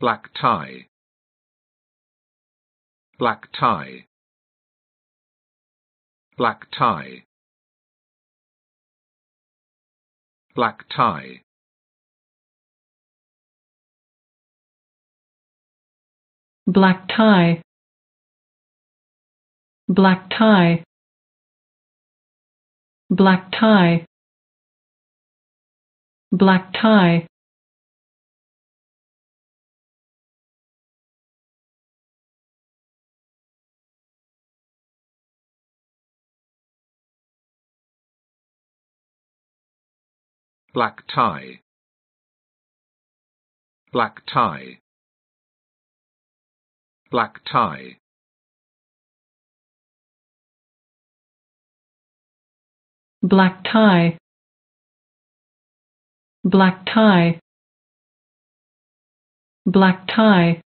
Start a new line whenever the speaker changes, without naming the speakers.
black tie black tie black tie black tie black tie black tie black tie black tie black tie black tie black tie black tie black tie black tie